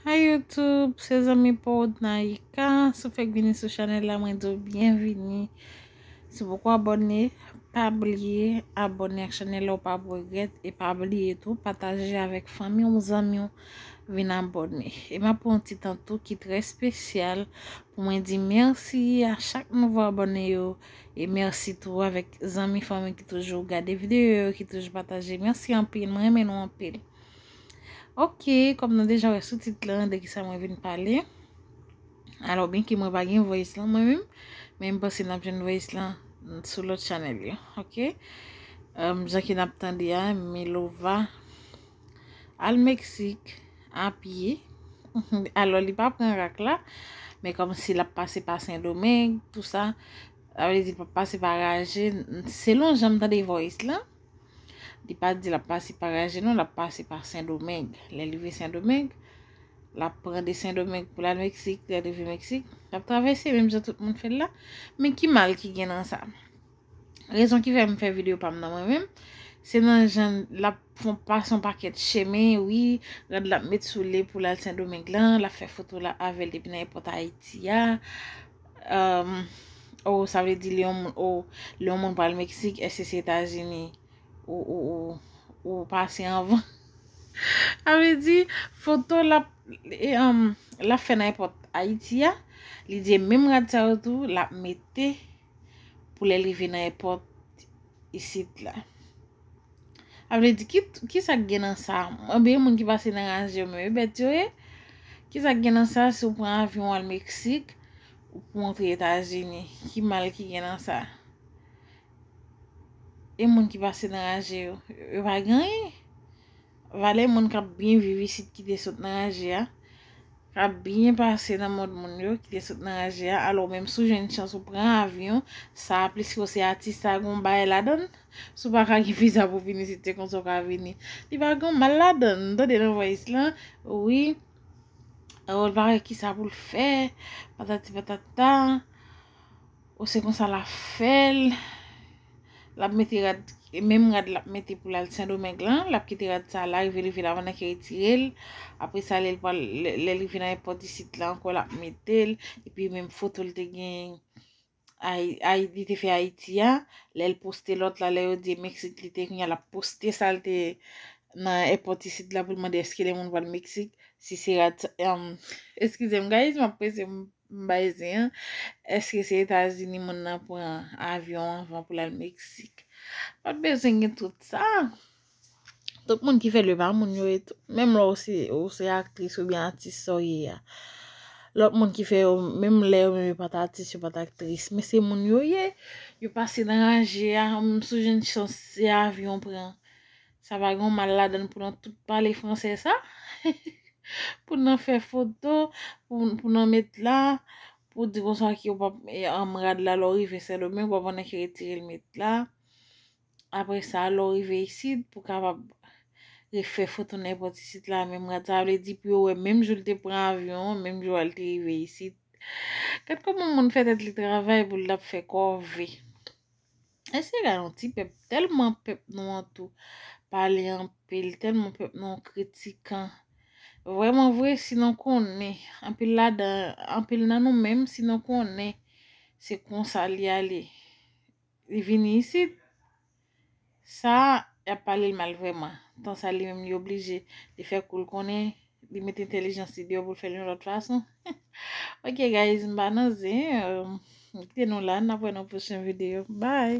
Ayo tou, se zami pou odna yi ka, sou fek vini sou chanel la, mwen tou bien vini. Sou pou kwa abone, pabliye, abone ak chanel la ou pabliye e etou, pataje avek fami ou mou zami ou vini abone. Eman pou an titan tou ki tre spesyal, mwen di mersi a chak nouvo abone yo, e mersi tou avek zami fami ki toujou gade videyo, ki toujou pataje, mersi anpil, mwen menon anpil. Ok, kom nan dejan wè sou titlan de ki sa mwen veni pale. Alo, ben ki mwen bagen wè islan mwen mèm, mèm basen apjen wè islan sou lot chanel yo, ok? Mja ki nap tende ya, mè lo va al Meksik, apye. Alo, li pa apren rak la, mè kom si la pase pa Saint-Domingue, tout sa, avè li di pa pase pa Raje, se lon jèm ta de wè islan. Di pat di la pasi par Ajenon, la pasi par Saint-Domingue. La leve Saint-Domingue, la prende Saint-Domingue pou la L'Mexique, la leve Mexique. La travesse, mèm jè tout moun fèd la. Mèm ki mal ki gen nan sa. Rezon ki vèm fè video pa m nan mèm, se nan jèn la fèm pasan paket chèmè, oui, la mèm mètsou lè pou la Saint-Domingue lan, la fè fotou la avèl de pnèy pota Haitia, ehm, ou oh, sa vè di le oman oh, pa L'Mexique, S.S. Etat-Génie. Ou pase yon van. Ape di, foto la e, um, fe nan e pot a iti ya. Li di, mem ra tsa wotou, la me te pou le li ve nan e pot isi la. Ape di, ki sa genan sa? Ape di, moun ki pase nan anje, mwen me bete yo e. Ki sa genan sa sou pran avyon al Meksik? Ou pou moun tri etajini? Ki mal ki genan sa? E moun ki pase nan aje yo? E bagan e? Vale moun kap bin vivi sit ki de sot nan aje ya? Kap bin pase nan moun moun yo ki de sot nan aje ya? Alo mèm sou jen chansou pran avyon, sa ap lis e ki ose atis sa akon baye ladan, sou baka ki fiz apou vini sit te kon soka vini. Ti bagan mal ladan, do de nan vwe islan, oui, e ou l vare ki sa apou l fè, patati patata, ou se kon sa la fèl, la ap meti rad, menm rad la ap meti pou la al sen do menk lan, la ap kiti rad sa la, revi revi la vana ker etirel, apre sa lel pa, lel revi nan epoti sit la, anko la ap metel, epi menm fotol te gen, a iti te fe a iti ya, lel poste lot la, lel yo de Meksik li te gen, lel poste sal te nan epoti sit la, pou man de eskele moun val Meksik, si se rad, eskize m guys, ma ap prese m, Mbazen, eske se Etazini moun nan pou avyon, vwa pou lal Meksik. Pat bezengen tout sa. Top moun ki fe le bar moun yoye tout. Mèm lò ou se aktris ou bi antis soye ya. Lò moun ki fe, mèm lè ou mèm pata aktris ou pata aktris. Mèm se moun yoye, yopasi dan anje ya. Moun soujen di son se avyon pran. Sa bagon malade an pou lò tout pale franse sa. Hihi. pou nan fè foto, pou nan met la, pou di bon sa ki yo pap, e am rad la lorive, se lo men, wap wana ki retire l met la. Apre sa, lorive yisid, pou ka va refè foto nan epoti sit la, men mrat sa, wale di pi yo, menm jou l te pran avyon, menm jou al te rive yisid. Kat ka moun moun fè tèt li travè, pou l ap fè kor ve. E se galanti, pep, telman pep nou an tou, pale an pel, telman pep nou an kritikan, Vreman vwe, sinon kon ne, anpil nan nou menm, sinon kon ne, se kon sa li a li, li vini isi, sa, ap pale mal vreman, tan sa li menm li oblije, di fek koul kon ne, di met intelejansi diyo pou feli nou lot fason. Ok guys, mba nan ze, mkite nou lan, nanpwen nan pweshen videyo, bye!